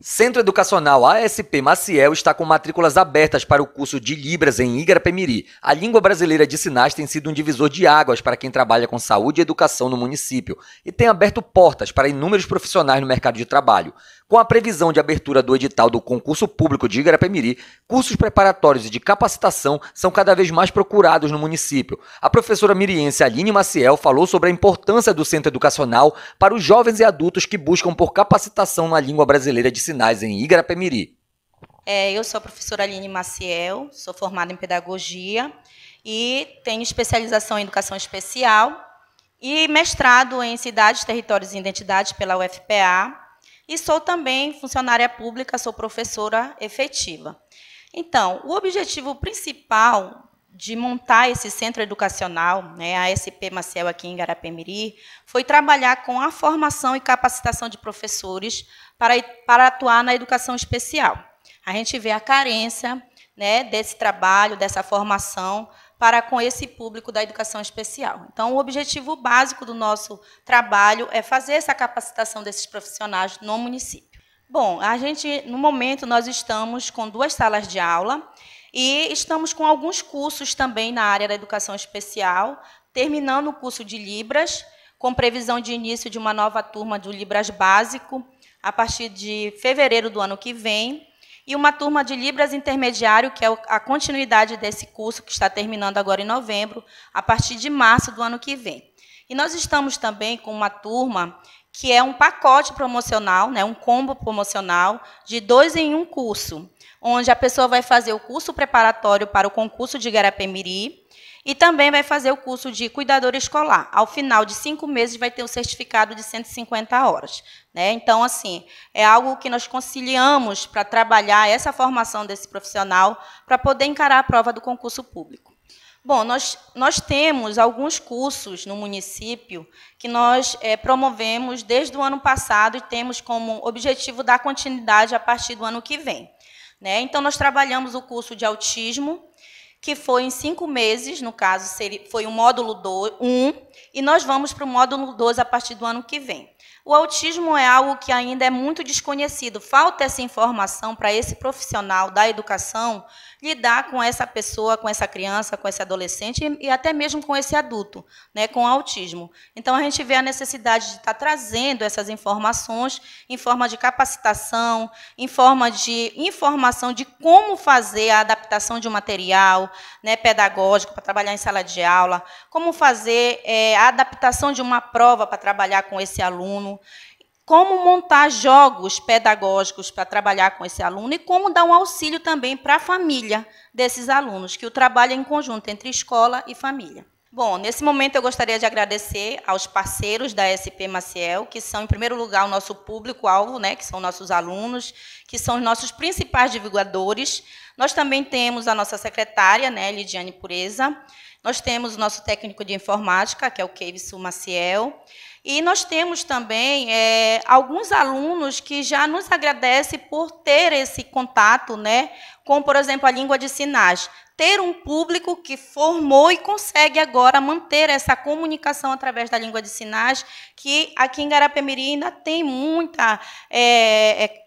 Centro Educacional ASP Maciel está com matrículas abertas para o curso de Libras em Igarapemiri. A língua brasileira de sinais tem sido um divisor de águas para quem trabalha com saúde e educação no município e tem aberto portas para inúmeros profissionais no mercado de trabalho. Com a previsão de abertura do edital do concurso público de Igarapemiri, cursos preparatórios e de capacitação são cada vez mais procurados no município. A professora miriense Aline Maciel falou sobre a importância do Centro Educacional para os jovens e adultos que buscam por capacitação na língua brasileira de sinais sinais em Igarapé-Miri. É, eu sou a professora Aline Maciel, sou formada em pedagogia e tenho especialização em educação especial e mestrado em cidades, territórios e identidades pela UFPA e sou também funcionária pública, sou professora efetiva. Então, o objetivo principal de montar esse centro educacional, né, a SP Maciel aqui em Garapemiri, foi trabalhar com a formação e capacitação de professores para, para atuar na educação especial. A gente vê a carência né, desse trabalho, dessa formação para com esse público da educação especial. Então, o objetivo básico do nosso trabalho é fazer essa capacitação desses profissionais no município. Bom, a gente, no momento, nós estamos com duas salas de aula e estamos com alguns cursos também na área da educação especial, terminando o curso de Libras, com previsão de início de uma nova turma do Libras Básico, a partir de fevereiro do ano que vem, e uma turma de Libras Intermediário, que é a continuidade desse curso, que está terminando agora em novembro, a partir de março do ano que vem. E nós estamos também com uma turma que é um pacote promocional, né, um combo promocional de dois em um curso, onde a pessoa vai fazer o curso preparatório para o concurso de Garapé-Miri e também vai fazer o curso de cuidador escolar. Ao final de cinco meses, vai ter o certificado de 150 horas. Né? Então, assim, é algo que nós conciliamos para trabalhar essa formação desse profissional para poder encarar a prova do concurso público. Bom, nós, nós temos alguns cursos no município que nós é, promovemos desde o ano passado e temos como objetivo dar continuidade a partir do ano que vem. Né? Então, nós trabalhamos o curso de autismo, que foi em cinco meses, no caso, foi o módulo 1, um, e nós vamos para o módulo 2 a partir do ano que vem. O autismo é algo que ainda é muito desconhecido. Falta essa informação para esse profissional da educação lidar com essa pessoa, com essa criança, com esse adolescente e até mesmo com esse adulto, né, com autismo. Então a gente vê a necessidade de estar tá trazendo essas informações em forma de capacitação, em forma de informação de como fazer a adaptação de um material, né, pedagógico para trabalhar em sala de aula, como fazer é, a adaptação de uma prova para trabalhar com esse aluno, como montar jogos pedagógicos para trabalhar com esse aluno e como dar um auxílio também para a família desses alunos, que o trabalho é em conjunto entre escola e família. Bom, nesse momento eu gostaria de agradecer aos parceiros da SP Maciel, que são, em primeiro lugar, o nosso público-alvo, né, que são nossos alunos, que são os nossos principais divulgadores. Nós também temos a nossa secretária, né, Lidiane Pureza. Nós temos o nosso técnico de informática, que é o Kevson Maciel. E nós temos também é, alguns alunos que já nos agradecem por ter esse contato né, com, por exemplo, a língua de sinais ter um público que formou e consegue agora manter essa comunicação através da língua de sinais, que aqui em Garapemirim ainda tem muita é, é,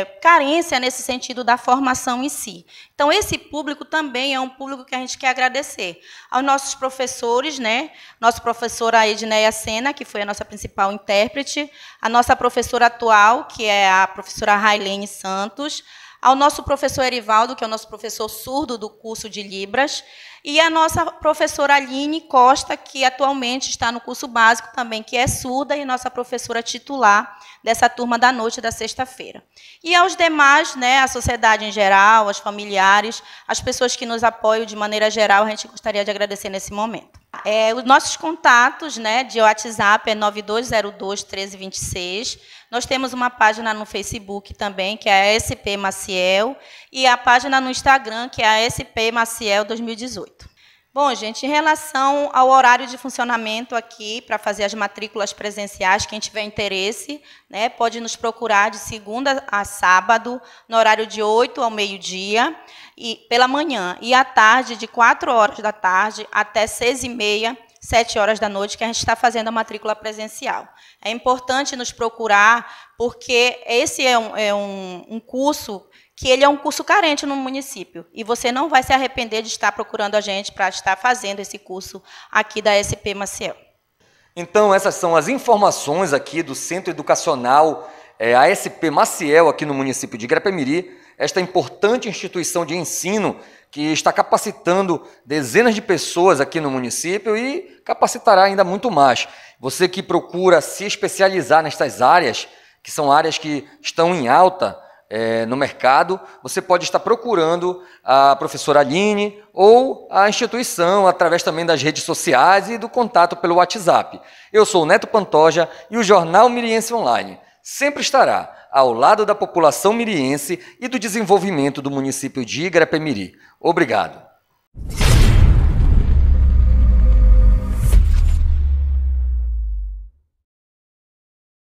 é carência nesse sentido da formação em si. Então, esse público também é um público que a gente quer agradecer. Aos nossos professores, né? Nossa professora Edneia Sena, que foi a nossa principal intérprete, a nossa professora atual, que é a professora Railene Santos, ao nosso professor Erivaldo, que é o nosso professor surdo do curso de Libras, e a nossa professora Aline Costa, que atualmente está no curso básico também, que é surda, e nossa professora titular dessa turma da noite da sexta-feira. E aos demais, né, a sociedade em geral, os familiares, as pessoas que nos apoiam de maneira geral, a gente gostaria de agradecer nesse momento. É, os nossos contatos né, de WhatsApp é 9202 1326. Nós temos uma página no Facebook também, que é a SP Maciel, e a página no Instagram, que é a SP Maciel 2018. Bom, gente, em relação ao horário de funcionamento aqui para fazer as matrículas presenciais, quem tiver interesse, né, pode nos procurar de segunda a sábado, no horário de 8 ao meio-dia, e pela manhã, e à tarde, de 4 horas da tarde até 6 e meia, 7 horas da noite, que a gente está fazendo a matrícula presencial. É importante nos procurar, porque esse é um, é um, um curso que ele é um curso carente no município. E você não vai se arrepender de estar procurando a gente para estar fazendo esse curso aqui da SP Maciel. Então, essas são as informações aqui do Centro Educacional é, eh, ASP Maciel, aqui no município de Grepemiri, esta importante instituição de ensino que está capacitando dezenas de pessoas aqui no município e capacitará ainda muito mais. Você que procura se especializar nestas áreas, que são áreas que estão em alta, é, no mercado, você pode estar procurando a professora Aline ou a instituição através também das redes sociais e do contato pelo WhatsApp. Eu sou o Neto Pantoja e o Jornal Miriense Online sempre estará ao lado da população miriense e do desenvolvimento do município de Igrapemiri. Obrigado.